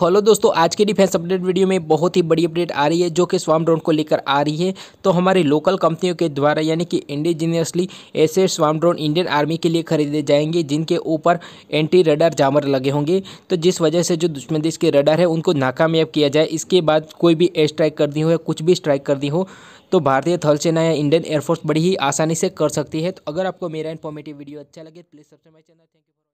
hello दोस्तों आज के डिफेंस अपडेट वीडियो में बहुत ही बड़ी अपडेट आ रही है जो कि स्वाम ड्रोन को लेकर आ रही है तो हमारे लोकल कंपनियों के द्वारा यानी कि इंडिजीनियसली ऐसे स्वाम ड्रोन इंडियन आर्मी के लिए खरीदे जाएंगे जिनके ऊपर एंटी रडार जामर लगे होंगे तो जिस वजह से जो दुश्मन देश के रडार है उनको नाकामयाब किया जाए इसके बाद कोई भी एयर स्ट्राइक कर दी हो या कुछ भी स्ट्राइक कर दी हो तो भारतीय थल सेना या इंडियन एयरफोर्स बड़ी ही आसानी से कर सकती है तो अगर आपको मेरा इन्फॉर्मेटिव वीडियो अच्छा लगे please subscribe channel thank you